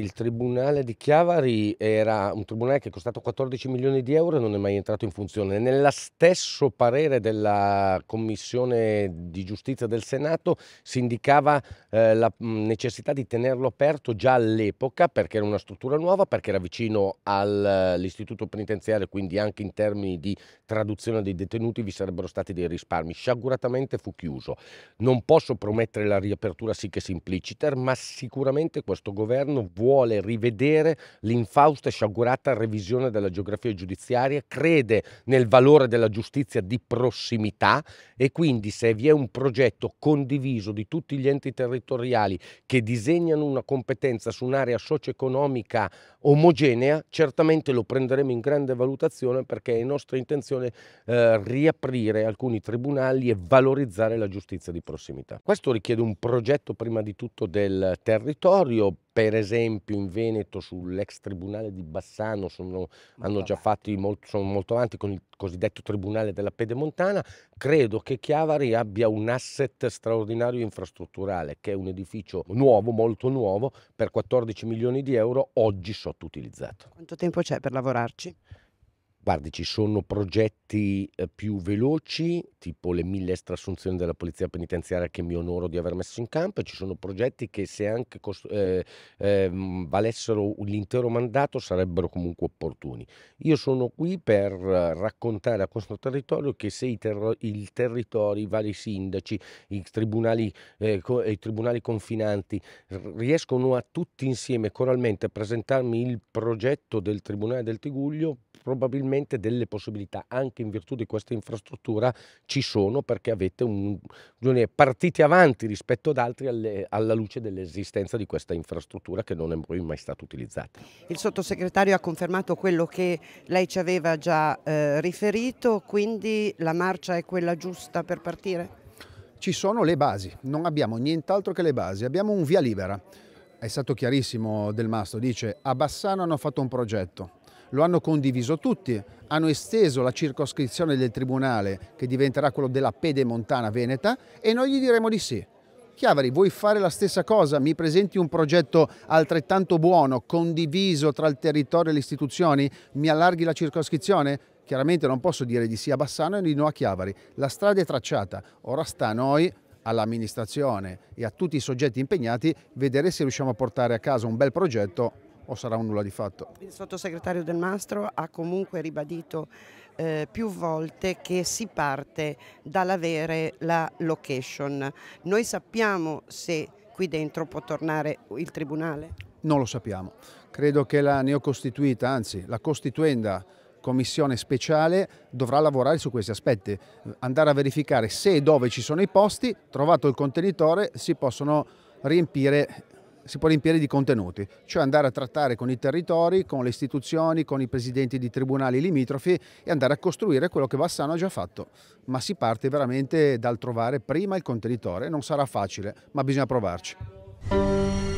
il tribunale di Chiavari era un tribunale che è costato 14 milioni di euro e non è mai entrato in funzione. Nello stesso parere della Commissione di Giustizia del Senato si indicava eh, la mm, necessità di tenerlo aperto già all'epoca perché era una struttura nuova, perché era vicino all'istituto eh, penitenziario, quindi anche in termini di traduzione dei detenuti vi sarebbero stati dei risparmi. Sciaguratamente fu chiuso. Non posso promettere la riapertura sì che si simpliciter, ma sicuramente questo governo vuole vuole rivedere l'infausta e sciagurata revisione della geografia giudiziaria, crede nel valore della giustizia di prossimità e quindi se vi è un progetto condiviso di tutti gli enti territoriali che disegnano una competenza su un'area socio-economica omogenea, certamente lo prenderemo in grande valutazione perché è nostra intenzione eh, riaprire alcuni tribunali e valorizzare la giustizia di prossimità. Questo richiede un progetto prima di tutto del territorio, per esempio in Veneto sull'ex tribunale di Bassano sono, hanno già avanti. Molto, sono molto avanti con il cosiddetto tribunale della pedemontana, credo che Chiavari abbia un asset straordinario infrastrutturale che è un edificio nuovo, molto nuovo, per 14 milioni di euro oggi sottoutilizzato. Quanto tempo c'è per lavorarci? Guardi, ci sono progetti eh, più veloci, tipo le mille estrassunzioni della polizia penitenziaria che mi onoro di aver messo in campo, ci sono progetti che se anche cost- eh, eh, valessero l'intero mandato sarebbero comunque opportuni. Io sono qui per eh, raccontare a questo territorio che se i ter- il territorio, i vari sindaci, i tribunali, eh, co- i tribunali confinanti riescono a tutti insieme coralmente a presentarmi il progetto del Tribunale del Tiguglio, probabilmente sicuramente delle possibilità anche in virtù di questa infrastruttura ci sono perché avete un, partite avanti rispetto ad altri alle, alla luce dell'esistenza di questa infrastruttura che non è mai stata utilizzata. Il sottosegretario ha confermato quello che lei ci aveva già eh, riferito, quindi la marcia è quella giusta per partire? Ci sono le basi, non abbiamo nient'altro che le basi, abbiamo un via libera. È stato chiarissimo Del Masto, dice a Bassano hanno fatto un progetto, lo hanno condiviso tutti, hanno esteso la circoscrizione del tribunale che diventerà quello della Pedemontana Veneta e noi gli diremo di sì. Chiavari, vuoi fare la stessa cosa? Mi presenti un progetto altrettanto buono, condiviso tra il territorio e le istituzioni? Mi allarghi la circoscrizione? Chiaramente non posso dire di sì a Bassano e di no a Chiavari. La strada è tracciata, ora sta a noi all'amministrazione e a tutti i soggetti impegnati vedere se riusciamo a portare a casa un bel progetto o sarà un nulla di fatto? Il sottosegretario Del Mastro ha comunque ribadito eh, più volte che si parte dall'avere la location. Noi sappiamo se qui dentro può tornare il Tribunale? Non lo sappiamo. Credo che la neocostituita, anzi la costituenda commissione speciale dovrà lavorare su questi aspetti, andare a verificare se e dove ci sono i posti, trovato il contenitore si possono riempire si può riempire di contenuti, cioè andare a trattare con i territori, con le istituzioni, con i presidenti di tribunali limitrofi e andare a costruire quello che Bassano ha già fatto. Ma si parte veramente dal trovare prima il contenitore, non sarà facile, ma bisogna provarci.